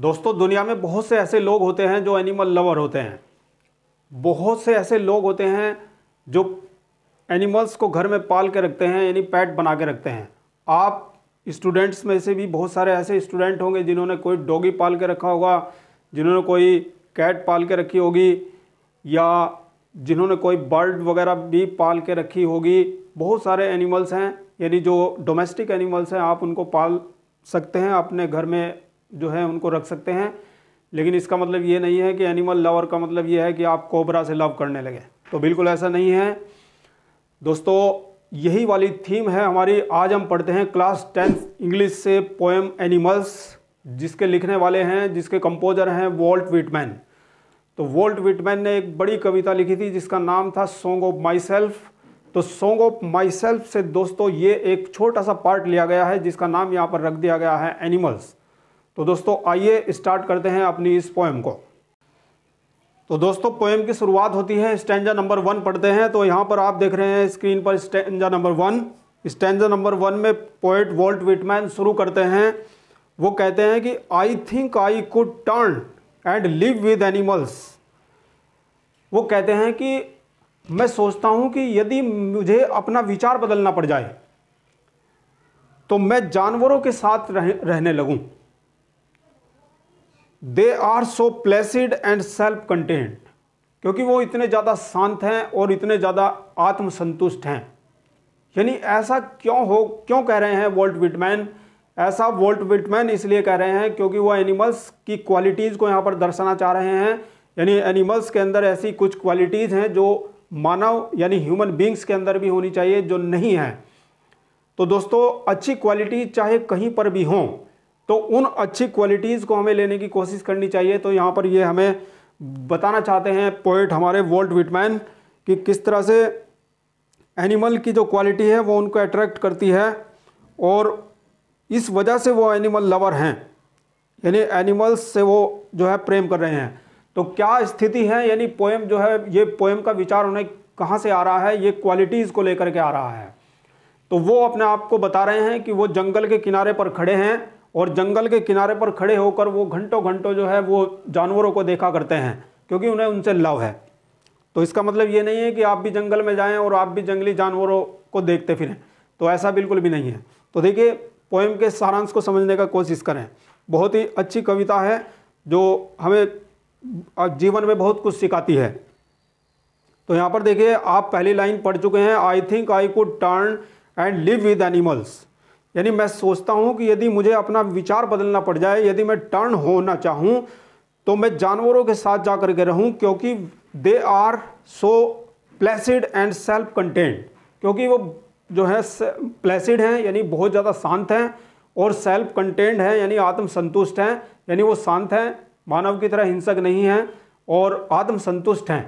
दोस्तों दुनिया में बहुत से ऐसे लोग होते हैं जो एनिमल लवर होते हैं बहुत से ऐसे लोग होते हैं जो एनिमल्स को घर में पाल के रखते हैं यानी पैट बना के रखते हैं आप स्टूडेंट्स में से भी बहुत सारे ऐसे स्टूडेंट होंगे जिन्होंने कोई डॉगी पाल के रखा होगा जिन्होंने कोई कैट पाल के रखी होगी या जिन्होंने कोई बर्ड वगैरह भी पाल के रखी होगी बहुत सारे एनिमल्स हैं यानी जो डोमेस्टिक एनिमल्स हैं आप उनको पाल सकते हैं अपने घर में जो है उनको रख सकते हैं लेकिन इसका मतलब ये नहीं है कि एनिमल लवर का मतलब ये है कि आप कोबरा से लव करने लगे तो बिल्कुल ऐसा नहीं है दोस्तों यही वाली थीम है हमारी आज हम पढ़ते हैं क्लास टेंथ इंग्लिश से पोएम एनिमल्स जिसके लिखने वाले हैं जिसके कंपोजर हैं वॉल्ट विटमैन तो वॉल्ट विटमैन ने एक बड़ी कविता लिखी थी जिसका नाम था सॉन्ग ऑफ माई सेल्फ तो सॉन्ग ऑफ माई सेल्फ से दोस्तों ये एक छोटा सा पार्ट लिया गया है जिसका नाम यहाँ पर रख दिया गया है एनिमल्स तो दोस्तों आइए स्टार्ट करते हैं अपनी इस पोएम को तो दोस्तों पोएम की शुरुआत होती है स्टैंडा नंबर वन पढ़ते हैं तो यहाँ पर आप देख रहे हैं स्क्रीन पर stanza number one stanza number one में पोएट वॉल्ट विटमैन शुरू करते हैं वो कहते हैं कि I think I could turn and live with animals वो कहते हैं कि मैं सोचता हूँ कि यदि मुझे अपना विचार बदलना पड़ जाए तो मैं जानवरों के साथ रह, रहने लगूँ they are so placid and self content क्योंकि वो इतने ज़्यादा शांत हैं और इतने ज़्यादा आत्मसंतुष्ट हैं यानी ऐसा क्यों हो क्यों कह रहे हैं वोल्ट विटमैन ऐसा वोल्ट विटमैन इसलिए कह रहे हैं क्योंकि वो एनिमल्स की क्वालिटीज़ को यहाँ पर दर्शाना चाह रहे हैं यानी एनिमल्स के अंदर ऐसी कुछ क्वालिटीज़ हैं जो मानव यानी ह्यूमन बींग्स के अंदर भी होनी चाहिए जो नहीं है तो दोस्तों अच्छी क्वालिटी चाहे कहीं पर भी हों तो उन अच्छी क्वालिटीज़ को हमें लेने की कोशिश करनी चाहिए तो यहाँ पर ये हमें बताना चाहते हैं पोइट हमारे वॉल्ट विटमैन कि किस तरह से एनिमल की जो क्वालिटी है वो उनको अट्रैक्ट करती है और इस वजह से वो एनिमल लवर हैं यानी एनिमल्स से वो जो है प्रेम कर रहे हैं तो क्या स्थिति है यानी पोएम जो है ये पोएम का विचार उन्हें कहाँ से आ रहा है ये क्वालिटीज़ को लेकर के आ रहा है तो वो अपने आप को बता रहे हैं कि वो जंगल के किनारे पर खड़े हैं और जंगल के किनारे पर खड़े होकर वो घंटों घंटों जो है वो जानवरों को देखा करते हैं क्योंकि उन्हें उनसे लव है तो इसका मतलब ये नहीं है कि आप भी जंगल में जाएं और आप भी जंगली जानवरों को देखते फिरें तो ऐसा बिल्कुल भी नहीं है तो देखिए पोएम के सारांश को समझने का कोशिश करें बहुत ही अच्छी कविता है जो हमें जीवन में बहुत कुछ सिखाती है तो यहाँ पर देखिए आप पहली लाइन पढ़ चुके हैं I think I could turn and live with animals यानी मैं सोचता हूँ कि यदि मुझे अपना विचार बदलना पड़ जाए यदि मैं टर्न होना चाहूँ तो मैं जानवरों के साथ जा कर के रहूँ क्योंकि they are so placid and self content क्योंकि वो जो है प्लेसिड हैं यानी बहुत ज़्यादा शांत हैं और सेल्फ कंटेंट हैं यानी आत्मसंतुष्ट हैं यानी वो शांत हैं मानव की तरह हिंसक नहीं हैं और आत्मसंतुष्ट हैं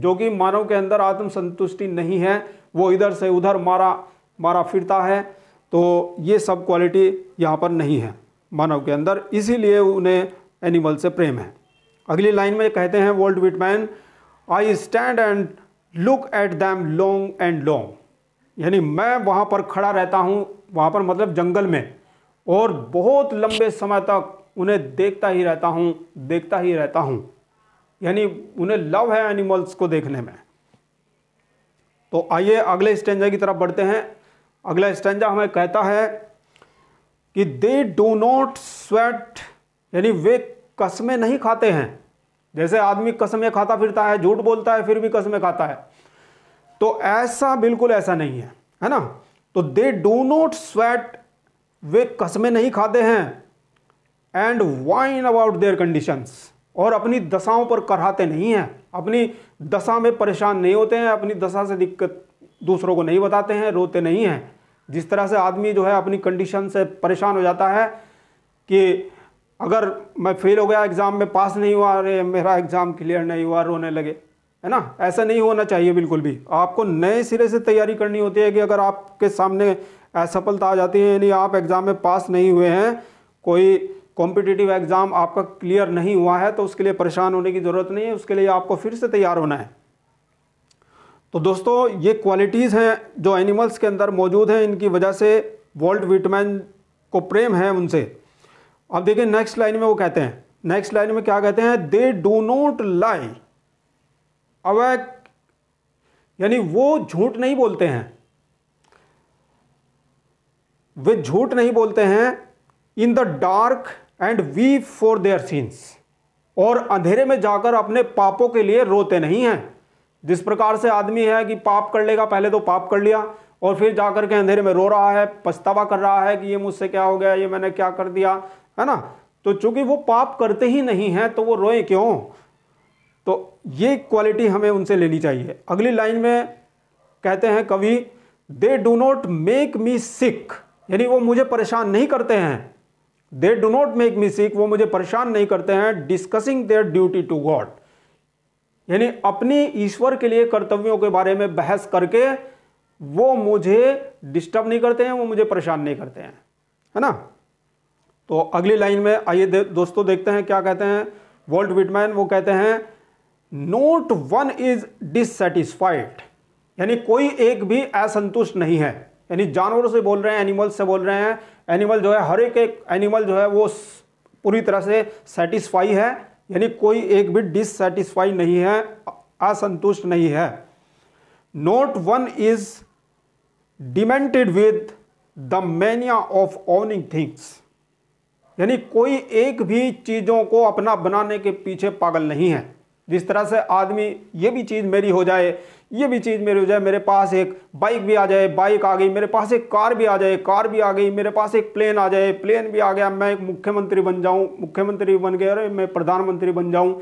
जो कि मानव के अंदर आत्मसंतुष्टि नहीं है वो इधर से उधर मारा मारा फिरता है तो ये सब क्वालिटी यहाँ पर नहीं है मानव के अंदर इसीलिए उन्हें एनिमल से प्रेम है अगली लाइन में कहते हैं Walt Whitman I stand and look at them long and long यानी मैं वहाँ पर खड़ा रहता हूँ वहाँ पर मतलब जंगल में और बहुत लंबे समय तक उन्हें देखता ही रहता हूँ देखता ही रहता हूँ यानी उन्हें लव है एनिमल्स को देखने में तो आइए अगले स्टेंजा की तरफ बढ़ते हैं अगला स्टंजा हमें कहता है कि दे डो नॉट स्वेट यानी वे कसमें नहीं खाते हैं जैसे आदमी कसमें खाता फिरता है झूठ बोलता है फिर भी कसमें खाता है तो ऐसा बिल्कुल ऐसा नहीं है है ना तो दे डो नॉट स्वेट वे कसमें नहीं खाते हैं and whine about their conditions और अपनी दशाओं पर कराते नहीं हैं अपनी दशा में परेशान नहीं होते हैं अपनी दशा से दिक्कत दूसरों को नहीं बताते हैं रोते नहीं हैं जिस तरह से आदमी जो है अपनी कंडीशन से परेशान हो जाता है कि अगर मैं फेल हो गया एग्ज़ाम में पास नहीं हुआ अरे मेरा एग्ज़ाम क्लियर नहीं हुआ रोने लगे है ना ऐसा नहीं होना चाहिए बिल्कुल भी आपको नए सिरे से तैयारी करनी होती है कि अगर आपके सामने असफलता आ जाती है यानी आप एग्ज़ाम में पास नहीं हुए हैं कोई कॉम्पिटिटिव एग्ज़ाम आपका क्लियर नहीं हुआ है तो उसके लिए परेशान होने की ज़रूरत नहीं है उसके लिए आपको फिर से तैयार होना है तो दोस्तों ये क्वालिटीज़ हैं जो एनिमल्स के अंदर मौजूद हैं इनकी वजह से वॉल्ट विटमैन को प्रेम है उनसे अब देखिए नेक्स्ट लाइन में वो कहते हैं नेक्स्ट लाइन में क्या कहते हैं they do not lie awake यानी वो झूठ नहीं बोलते हैं वे झूठ नहीं बोलते हैं in the dark and weep for their sins और अंधेरे में जाकर अपने पापों के लिए रोते नहीं हैं जिस प्रकार से आदमी है कि पाप कर लेगा पहले तो पाप कर लिया और फिर जाकर के अंधेरे में रो रहा है पछतावा कर रहा है कि ये मुझसे क्या हो गया ये मैंने क्या कर दिया है ना तो चूंकि वो पाप करते ही नहीं है तो वो रोए क्यों तो ये क्वालिटी हमें उनसे लेनी चाहिए अगली लाइन में कहते हैं कवि they do not make me sick यानी वो मुझे परेशान नहीं करते हैं they do not make me sick वो मुझे परेशान नहीं करते हैं discussing their duty to God यानी अपनी ईश्वर के लिए कर्तव्यों के बारे में बहस करके वो मुझे डिस्टर्ब नहीं करते हैं वो मुझे परेशान नहीं करते हैं है ना तो अगली लाइन में आइए दे, दोस्तों देखते हैं क्या कहते हैं वॉल्ट विटमैन वो कहते हैं नोट वन इज डिससेटिस्फाइड यानी कोई एक भी असंतुष्ट नहीं है यानी जानवरों से बोल रहे हैं एनिमल्स से बोल रहे हैं एनिमल जो है हर एक एक एनिमल जो है वो पूरी तरह से सेटिस्फाई है यानी कोई एक भी डिससेटिस्फाई नहीं है असंतुष्ट नहीं है not one is demented with the mania of owning things यानी कोई एक भी चीज़ों को अपना बनाने के पीछे पागल नहीं है जिस तरह से आदमी ये भी चीज़ मेरी हो जाए ये भी चीज़ मेरी हो जाए मेरे पास एक बाइक भी आ जाए बाइक आ गई मेरे पास एक कार भी आ जाए कार भी आ गई मेरे पास एक प्लेन आ जाए प्लेन भी आ गया मैं एक मुख्यमंत्री बन जाऊँ मुख्यमंत्री बन गया अरे मैं प्रधानमंत्री बन जाऊँ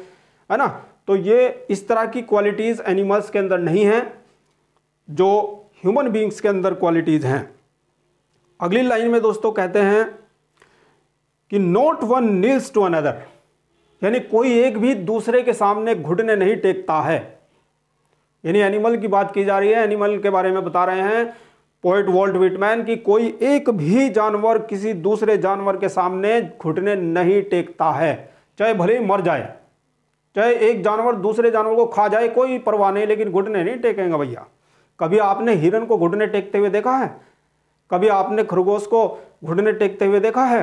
है ना तो ये इस तरह की क्वालिटीज़ एनिमल्स के अंदर नहीं हैं जो ह्यूमन बींग्स के अंदर क्वालिटीज़ हैं अगली लाइन में दोस्तों कहते हैं कि not one kneels to another यानी कोई एक भी दूसरे के सामने घुटने नहीं टेकता है यानी एनिमल की बात की जा रही है एनिमल के बारे में बता रहे हैं पोइट वॉल्ट विटमैन की कोई एक भी जानवर किसी दूसरे जानवर के सामने घुटने नहीं टेकता है चाहे भले ही मर जाए चाहे एक जानवर दूसरे जानवर को खा जाए कोई परवाह नहीं लेकिन घुटने नहीं टेकेंगे भैया कभी आपने हिरन को घुटने टेकते हुए देखा है कभी आपने खरगोश को घुटने टेकते हुए देखा है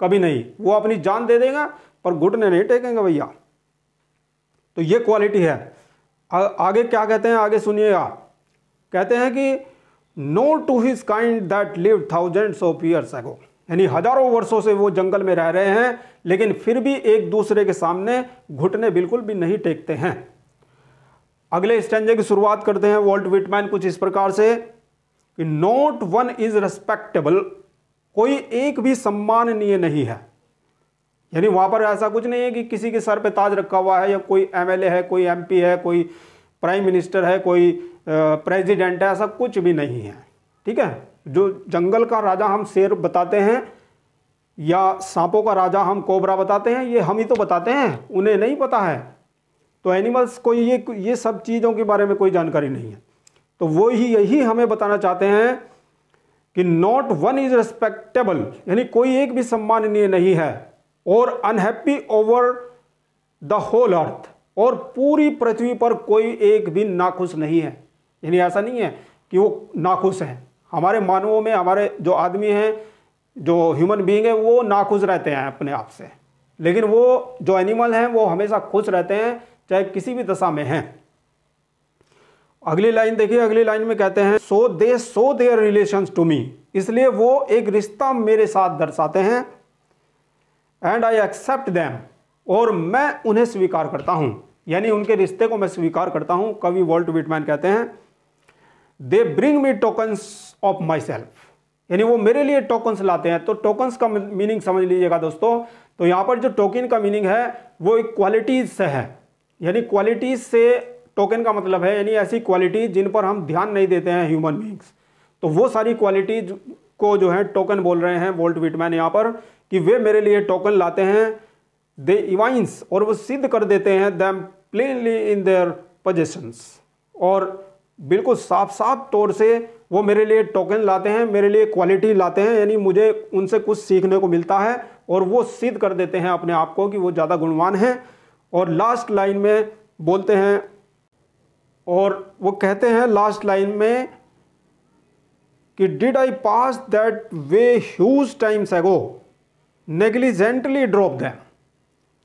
कभी नहीं वो अपनी जान दे देगा पर घुटने नहीं टेकेंगे भैया तो ये क्वालिटी है आगे क्या कहते हैं आगे सुनिएगा कहते हैं कि nor to his kind that lived thousands of years ago यानी हजारों वर्षों से वो जंगल में रह रहे हैं लेकिन फिर भी एक दूसरे के सामने घुटने बिल्कुल भी नहीं टेकते हैं अगले स्टेंजे की शुरुआत करते हैं वॉल्ट विटमैन कुछ इस प्रकार से कि नोट वन इज रेस्पेक्टेबल कोई एक भी सम्माननीय नहीं है यानी वहाँ पर ऐसा कुछ नहीं है कि किसी के सर पे ताज रखा हुआ है या कोई एमएलए है कोई एमपी है कोई प्राइम मिनिस्टर है कोई प्रेसिडेंट है ऐसा कुछ भी नहीं है ठीक है जो जंगल का राजा हम शेर बताते हैं या सांपों का राजा हम कोबरा बताते हैं ये हम ही तो बताते हैं उन्हें नहीं पता है तो एनिमल्स को ये ये सब चीज़ों के बारे में कोई जानकारी नहीं है तो वो ही यही हमें बताना चाहते हैं कि नॉट वन इज रिस्पेक्टेबल यानी कोई एक भी सम्माननीय नहीं है और unhappy over the whole earth और पूरी पृथ्वी पर कोई एक भी नाखुश नहीं है यानी ऐसा नहीं है कि वो नाखुश हैं हमारे मानवों में हमारे जो आदमी हैं जो ह्यूमन बीइंग है वो नाखुश रहते हैं अपने आप से लेकिन वो जो एनिमल हैं वो हमेशा खुश रहते हैं चाहे किसी भी दशा में हैं अगली लाइन देखिए अगली लाइन में कहते हैं so they show their relations to me इसलिए वो एक रिश्ता मेरे साथ दर्शाते हैं एंड आई एक्सेप्ट दैम और मैं उन्हें स्वीकार करता हूँ यानी उनके रिश्ते को मैं स्वीकार करता हूँ कवि वॉल्ट विटमैन कहते हैं they bring me tokens of myself यानी वो मेरे लिए टोकन्स लाते हैं तो टोकन्स का मीनिंग समझ लीजिएगा दोस्तों तो यहाँ पर जो टोकन का मीनिंग है वो एक क्वालिटीज से है यानी क्वालिटीज से टोकन का मतलब है यानी ऐसी क्वालिटी जिन पर हम ध्यान नहीं देते हैं ह्यूमन बींग्स तो वो सारी क्वालिटीज को जो है टोकन बोल रहे हैं वोल्ट विटमैन यहाँ पर कि वे मेरे लिए टोकन लाते हैं दे इवाइंस और वो सिद्ध कर देते हैं them plainly in their positions और बिल्कुल साफ साफ तौर से वो मेरे लिए टोकन लाते हैं मेरे लिए क्वालिटी लाते हैं यानी मुझे उनसे कुछ सीखने को मिलता है और वो सिद्ध कर देते हैं अपने आप को कि वो ज़्यादा गुणवान हैं और लास्ट लाइन में बोलते हैं और वो कहते हैं लास्ट लाइन में कि did I pass that way huge times ago negligently drop them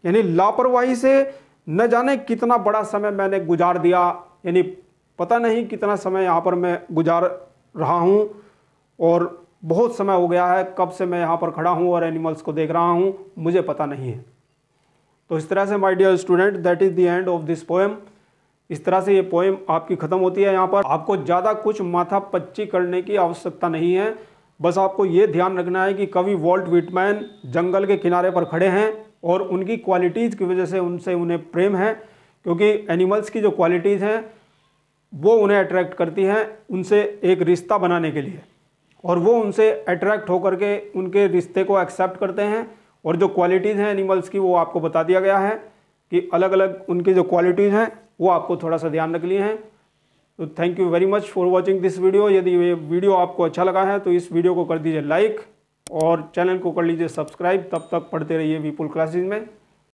यानी लापरवाही से न जाने कितना बड़ा समय मैंने गुजार दिया यानी पता नहीं कितना समय यहाँ पर मैं गुजार रहा हूँ और बहुत समय हो गया है कब से मैं यहाँ पर खड़ा हूँ और एनिमल्स को देख रहा हूँ मुझे पता नहीं है तो इस तरह से my dear student that is the end of this poem इस तरह से ये पोएम आपकी ख़त्म होती है यहाँ पर आपको ज़्यादा कुछ माथा पच्ची करने की आवश्यकता नहीं है बस आपको ये ध्यान रखना है कि कवि वॉल्ट विटमैन जंगल के किनारे पर खड़े हैं और उनकी क्वालिटीज़ की वजह से उनसे उन्हें प्रेम है क्योंकि एनिमल्स की जो क्वालिटीज़ हैं वो उन्हें अट्रैक्ट करती हैं उनसे एक रिश्ता बनाने के लिए और वो उनसे अट्रैक्ट होकर के उनके रिश्ते को एक्सेप्ट करते हैं और जो क्वालिटीज़ हैं एनिमल्स की वो आपको बता दिया गया है कि अलग अलग उनकी जो क्वालिटीज़ हैं वो आपको थोड़ा सा ध्यान रख लिए हैं तो thank you very much for watching this video यदि ये वीडियो आपको अच्छा लगा है तो इस वीडियो को कर दीजिए लाइक और चैनल को कर लीजिए सब्सक्राइब तब तक पढ़ते रहिए विपुल क्लासेज में